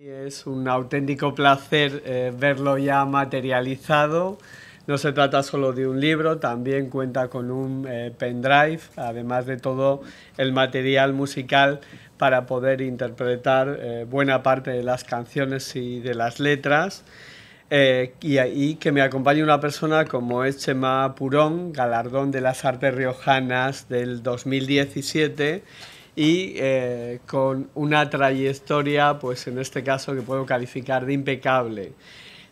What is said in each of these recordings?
Es un auténtico placer eh, verlo ya materializado. No se trata solo de un libro, también cuenta con un eh, pendrive, además de todo el material musical para poder interpretar eh, buena parte de las canciones y de las letras. y, ahí que me acompañe una persona como es Chema Purón, galardón de las artes riojanas del 2017 y eh, con una trayectoria, pues en este caso que puedo calificar de impecable,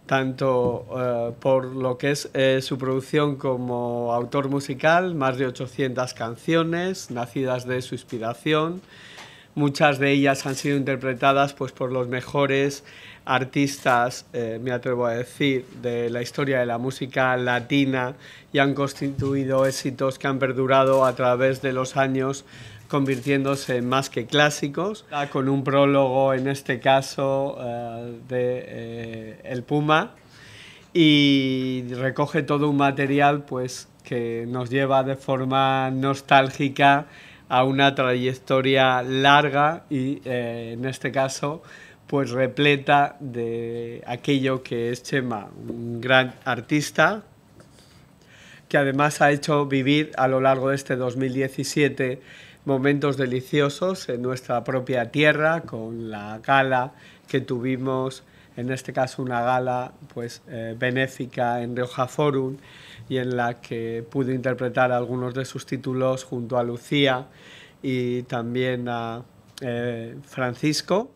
tanto eh, por lo que es eh, su producción como autor musical, más de 800 canciones nacidas de su inspiración, Muchas de ellas han sido interpretadas pues, por los mejores artistas, eh, me atrevo a decir, de la historia de la música latina y han constituido éxitos que han perdurado a través de los años convirtiéndose en más que clásicos, con un prólogo en este caso eh, de eh, El Puma y recoge todo un material pues, que nos lleva de forma nostálgica a una trayectoria larga y eh, en este caso pues repleta de aquello que es Chema, un gran artista que además ha hecho vivir a lo largo de este 2017 momentos deliciosos en nuestra propia tierra con la gala que tuvimos en este caso una gala pues eh, benéfica en Rioja Forum y en la que pude interpretar algunos de sus títulos junto a Lucía y también a eh, Francisco.